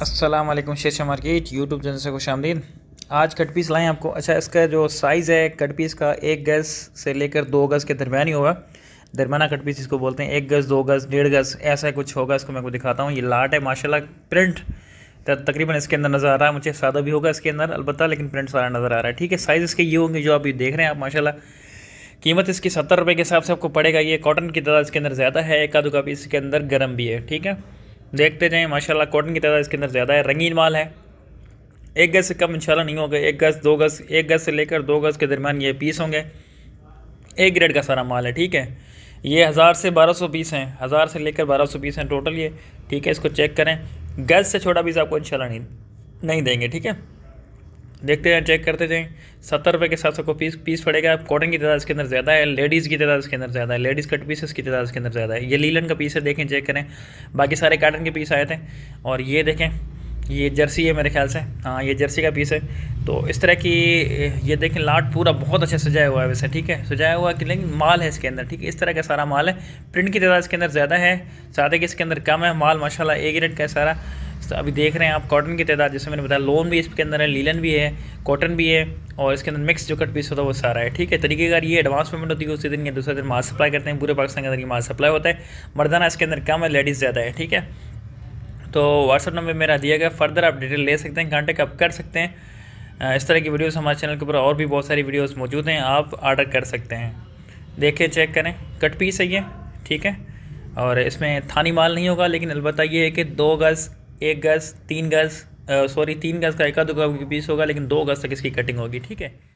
असलम शेषा market YouTube channel से खुश आमदीन आज कट पीस लाएँ आपको अच्छा इसका जो साइज़ है कट पीस का एक गज़ से लेकर दो गज़ के दरमियान ही होगा दरमियाना कट पीस इसको बोलते हैं एक गज़ दो गज़ डेढ़ गज़ ऐसा कुछ होगा इसको मैं को दिखाता हूँ ये लाट है माशाल्लाह प्रिंट तकरीबन इसके अंदर नज़र आ रहा है मुझे सादा भी होगा इसके अंदर अलबत्ता लेकिन प्रिंट सारा नज़र आ रहा है ठीक है साइज़ इसके ये होंगे जो आप ये देख रहे हैं आप माशाला कीमत इसकी सत्तर रुपये के हिसाब से आपको पड़ेगा ये कॉटन की तरह इसके अंदर ज़्यादा है एक आधो का पीस इसके अंदर गर्म भी है ठीक है देखते जाएँ माशा कॉटन की तादाद इसके अंदर ज़्यादा है रंगीन माल है एक गज़ से कम इंशाल्लाह नहीं होगा एक गज़ दो गज़ एक गज़ से लेकर दो गज़ के दरमियान ये पीस होंगे एक ग्रेड का सारा माल है ठीक है ये हज़ार से बारह सौ पीस हैं हज़ार से लेकर बारह सौ पीस हैं टोटल ये ठीक है इसको चेक करें गज़ से छोटा पीस आपको इंशाल्लाह नहीं नहीं देंगे ठीक है देखते हैं चेक करते जाएँ सत्तर रुपये के साथ सौ को पीस पीस पड़ेगा कॉटन की तादाद इसके अंदर ज़्यादा है लेडीज़ की तादाद इसके अंदर ज़्यादा है लेडीज़ कट पीसेस की तादाद इसके अंदर ज़्यादा है ये लीलन का पीस है देखें चेक करें बाकी सारे काटन के पीस आए थे और ये देखें ये जर्सी है मेरे ख्याल से हाँ ये जर्सी का पीस है तो इस तरह की ये देखें लाट पूरा बहुत अच्छा सजाया हुआ है वैसे ठीक है सजाया हुआ कि लेकिन माल है इसके अंदर ठीक है इस तरह का सारा माल है प्रिंट की तादाद इसके अंदर ज़्यादा है सादे के इसके अंदर कम है माल माशाल्लाह ए रेट का है सारा तो अभी देख रहे हैं आप कॉटन की तादाद जैसे मैंने बताया लोन भी इसके अंदर है लीलन भी है कॉटन भी है और इसके अंदर मिक्स जो कट पीस होता है वो सारा है ठीक है तरीकेकार ये एडवांस पेमेंट होती है उसी दिन के दूसरे दिन माल सप्लाई करते हैं पूरे पाकिस्तान के अंदर ये माल सप्लाई होता है मर्दाना इसके अंदर कम है लेडीज़ ज़्यादा है ठीक है तो व्हाट्सअप नंबर मेरा दिया गया फर्दर आप डिटेल ले सकते हैं कॉन्टैक्ट आप कर सकते हैं इस तरह की वीडियोस हमारे चैनल के ऊपर और भी बहुत सारी वीडियोस मौजूद हैं आप ऑर्डर कर सकते हैं देखिए चेक करें कट पीस है ये ठीक है और इसमें थानी माल नहीं होगा लेकिन अलबत्त ये है कि दो गज़ एक गज़ तीन गज़ सॉरी तीन गज़ का दो गज के बीच होगा लेकिन दो गज़ तक इसकी कटिंग होगी ठीक है